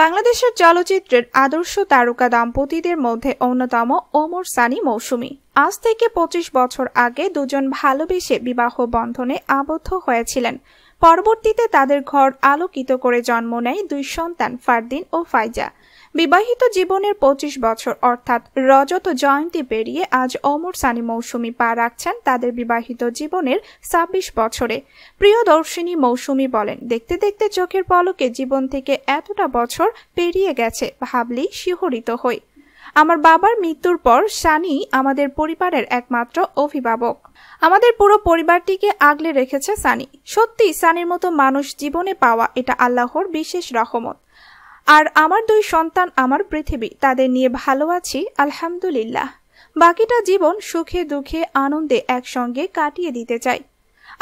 বাংলাদেশের চলচ্চিত্রের আদর্শ তারকা দম্পতিদের মধ্যে অন্যতম ওমর সানি মৌসুমি আজ থেকে পঁচিশ বছর আগে দুজন ভালোবেসে বিবাহ বন্ধনে আবদ্ধ হয়েছিলেন পরবর্তীতে তাদের ঘর আলোকিত করে জন্ম নেয় দুই সন্তান ফারদিন ও ফাইজা বিবাহিত জীবনের ২৫ বছর অর্থাৎ রজত জয়ন্তী পেরিয়ে আজ অমর সানি মৌসুমি পা রাখছেন তাদের বিবাহিত জীবনের ২৬ বছরে প্রিয় দর্শিনী মৌসুমি বলেন দেখতে দেখতে চোখের পলকে জীবন থেকে এতটা বছর পেরিয়ে গেছে ভাবলি শিহরিত হই আমার বাবার মৃত্যুর পর সানি আমাদের পরিবারের একমাত্র অভিভাবক আমাদের পুরো পরিবারটিকে আগলে রেখেছে সানি সত্যি সানির মতো মানুষ জীবনে পাওয়া এটা আল্লাহর বিশেষ রহমত আর আমার দুই সন্তান আমার পৃথিবী তাদের নিয়ে ভালো আছি আলহামদুলিল্লাহ বাকিটা জীবন সুখে দুঃখে আনন্দে একসঙ্গে কাটিয়ে দিতে চাই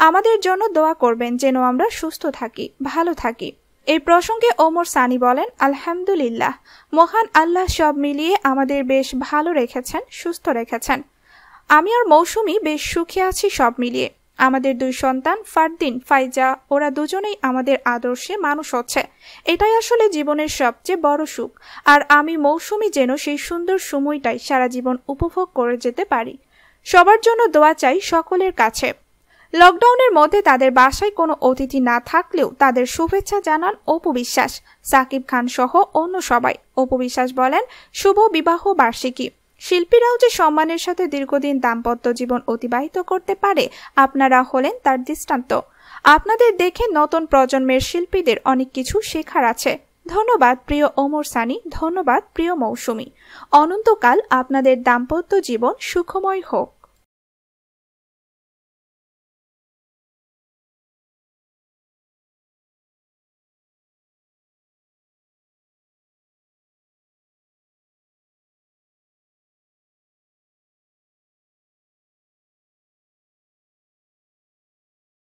আমাদের জন্য দোয়া করবেন যেন আমরা সুস্থ থাকি ভালো থাকি এই প্রসঙ্গে ওমর সানি বলেন আলহামদুলিল্লাহ মহান আল্লাহ সব মিলিয়ে আমাদের বেশ ভালো রেখেছেন সুস্থ রেখেছেন আমি আর মৌসুমি বেশ সুখে আছি সব মিলিয়ে আমাদের দুই সন্তান ফারদিন ফাইজা ওরা দুজনেই আমাদের আদর্শে মানুষ হচ্ছে এটাই আসলে জীবনের সবচেয়ে বড় সুখ আর আমি মৌসুমি যেন সেই সুন্দর সময়টাই সারা জীবন উপভোগ করে যেতে পারি সবার জন্য দোয়া চাই সকলের কাছে লকডাউনের মধ্যে তাদের বাসায় কোনো অতিথি না থাকলেও তাদের শুভেচ্ছা জানান অপু বিশ্বাস সাকিব খান সহ অন্য সবাই অপু বিশ্বাস বলেন শুভ বিবাহ বার্ষিকী শিল্পীরাও যে সম্মানের সাথে দীর্ঘদিন দাম্পত্য জীবন অতিবাহিত করতে পারে আপনারা হলেন তার দৃষ্টান্ত আপনাদের দেখে নতুন প্রজন্মের শিল্পীদের অনেক কিছু শেখার আছে ধন্যবাদ প্রিয় ওমর সানি ধন্যবাদ প্রিয় মৌসুমী অনন্তকাল আপনাদের দাম্পত্য জীবন সুখময় হোক